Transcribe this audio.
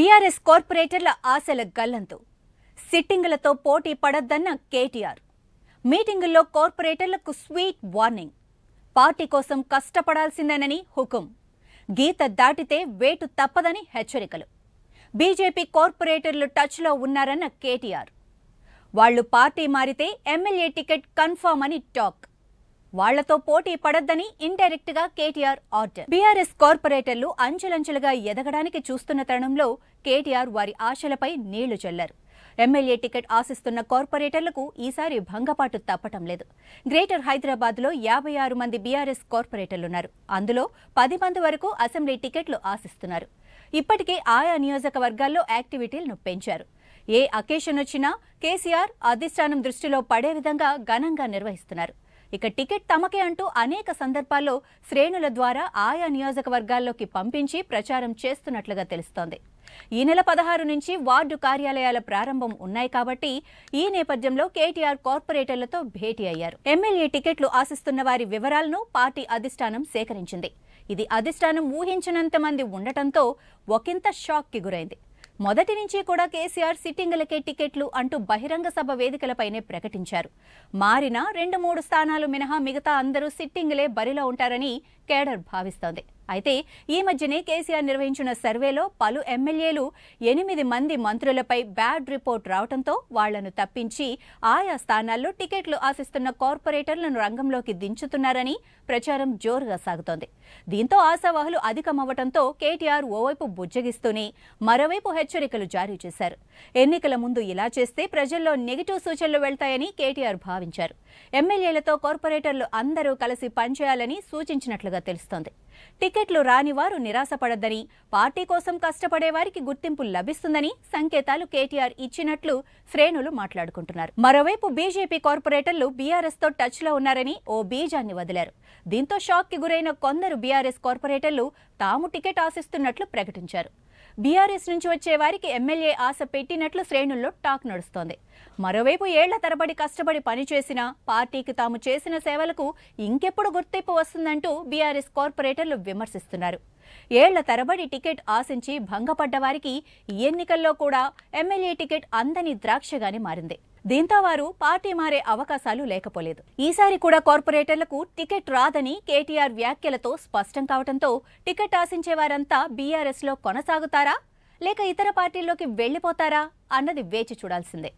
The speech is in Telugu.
బీఆర్ఎస్ కార్పొరేటర్ల ఆశల గల్లంతు సిట్టింగులతో పోటీ పడొద్దన్న కేటీఆర్ మీటింగుల్లో కార్పొరేటర్లకు స్వీట్ వార్నింగ్ పార్టీ కోసం కష్టపడాల్సిందేనని హుకుం గీత దాటితే వేటు తప్పదని హెచ్చరికలు బీజేపీ కార్పొరేటర్లు టచ్లో ఉన్నారన్న కేటీఆర్ వాళ్లు పార్టీ మారితే ఎమ్మెల్యే టికెట్ కన్ఫామ్ అని టాక్ వాళ్లతో పోటీ పడొద్దని ఇండైరెక్ట్ గా కేటీఆర్ ఆర్డర్ బీఆర్ఎస్ కార్పొరేటర్లు అంచెలంచెలుగా ఎదగడానికి చూస్తున్న తరుణంలో కేటీఆర్ వారి ఆశలపై నీళ్లు చల్లారు ఎమ్మెల్యే టికెట్ ఆశిస్తున్న కార్పొరేటర్లకు ఈసారి భంగపాటు తప్పటం లేదు గ్రేటర్ హైదరాబాద్లో యాభై ఆరు మంది బీఆర్ఎస్ కార్పొరేటర్లున్నారు అందులో పది మంది వరకు అసెంబ్లీ టికెట్లు ఆశిస్తున్నారు ఇప్పటికే ఆయా నియోజకవర్గాల్లో యాక్టివిటీలను పెంచారు ఏ అకేషన్ వచ్చినా కేసీఆర్ అధిష్టానం దృష్టిలో పడే విధంగా ఘనంగా నిర్వహిస్తున్నారు ఇక టికెట్ తమకే అంటూ అనేక సందర్భాల్లో శ్రేణుల ద్వారా ఆయా నియోజకవర్గాల్లోకి పంపించి ప్రచారం చేస్తున్నట్లుగా తెలుస్తోంది ఈ నెల పదహారు నుంచి వార్డు కార్యాలయాల ప్రారంభం ఉన్నాయి కాబట్టి ఈ నేపథ్యంలో కేటీఆర్ కార్పొరేటర్లతో భేటీ అయ్యారు ఎమ్మెల్యే టికెట్లు ఆశిస్తున్న వారి వివరాలను పార్టీ అధిష్టానం సేకరించింది ఇది అధిష్టానం ఊహించినంత మంది ఉండటంతో ఒకంత కి గురైంది మొదటి నుంచి కూడా కేసీఆర్ సిట్టింగులకే టికెట్లు అంటూ బహిరంగ సభ వేదికలపైనే ప్రకటించారు మారిన రెండు మూడు స్థానాలు మినహా మిగతా అందరూ సిట్టింగులే బరిలో ఉంటారని కేడర్ భావిస్తోంది అయితే ఈ మధ్యనే కేసీఆర్ నిర్వహించిన సర్వేలో పలు ఎమ్మెల్యేలు ఎనిమిది మంది మంత్రులపై బ్యాడ్ రిపోర్ట్ రావడంతో వాళ్లను తప్పించి ఆయా స్థానాల్లో టికెట్లు ఆశిస్తున్న కార్పొరేటర్లను రంగంలోకి దించుతున్నారని ప్రచారం జోరుగా సాగుతోంది దీంతో ఆశావాహులు అధికమవ్వడంతో కేటీఆర్ ఓవైపు బుజ్జగిస్తూనే మరోవైపు హెచ్చరికలు జారీ చేశారు ఎన్నికల ముందు ఇలా చేస్తే ప్రజల్లో నెగిటివ్ సూచనలు వెళ్తాయని కేటీఆర్ భావించారు ఎమ్మెల్యేలతో కార్పొరేటర్లు అందరూ కలిసి పనిచేయాలని సూచించినట్లుగా తెలుస్తోంది టికెట్ టికెట్లు రాని వారు నిరాశపడద్దని పార్టీ కోసం కష్టపడే వారికి గుర్తింపు లభిస్తుందని సంకేతాలు కేటీఆర్ ఇచ్చినట్లు శ్రేణులు మాట్లాడుకుంటున్నారు మరోవైపు బీజేపీ కార్పొరేటర్లు బీఆర్ఎస్ తో టచ్ లో ఉన్నారని ఓ బీజాన్ని వదిలారు దీంతో షాక్ కి గురైన కొందరు బీఆర్ఎస్ కార్పొరేటర్లు తాము టికెట్ ఆశిస్తున్నట్లు ప్రకటించారు బీఆర్ఎస్ నుంచి వచ్చే వారికి ఎమ్మెల్యే ఆశ పెట్టినట్లు శ్రేణుల్లో టాక్ నడుస్తోంది మరోవైపు ఏళ్ల తరబడి కష్టపడి పనిచేసిన పార్టీకి తాము చేసిన సేవలకు ఇంకెప్పుడు గుర్తింపు వస్తుందంటూ బీఆర్ఎస్ కార్పొరేటర్లు విమర్శిస్తున్నారు ఏళ్ల తరబడి టికెట్ ఆశించి భంగపడ్డవారికి ఈ ఎన్నికల్లో కూడా ఎమ్మెల్యే టికెట్ అందని ద్రాక్షగానే మారింది దీంతో వారు పార్టీ మారే అవకాశాలు లేకపోలేదు ఈసారి కూడా కార్పొరేటర్లకు టికెట్ రాదని కేటీఆర్ వ్యాఖ్యలతో స్పష్టం కావడంతో టికెట్ ఆశించే వారంతా బీఆర్ఎస్లో కొనసాగుతారా లేక ఇతర పార్టీల్లోకి వెళ్లిపోతారా అన్నది వేచి చూడాల్సిందే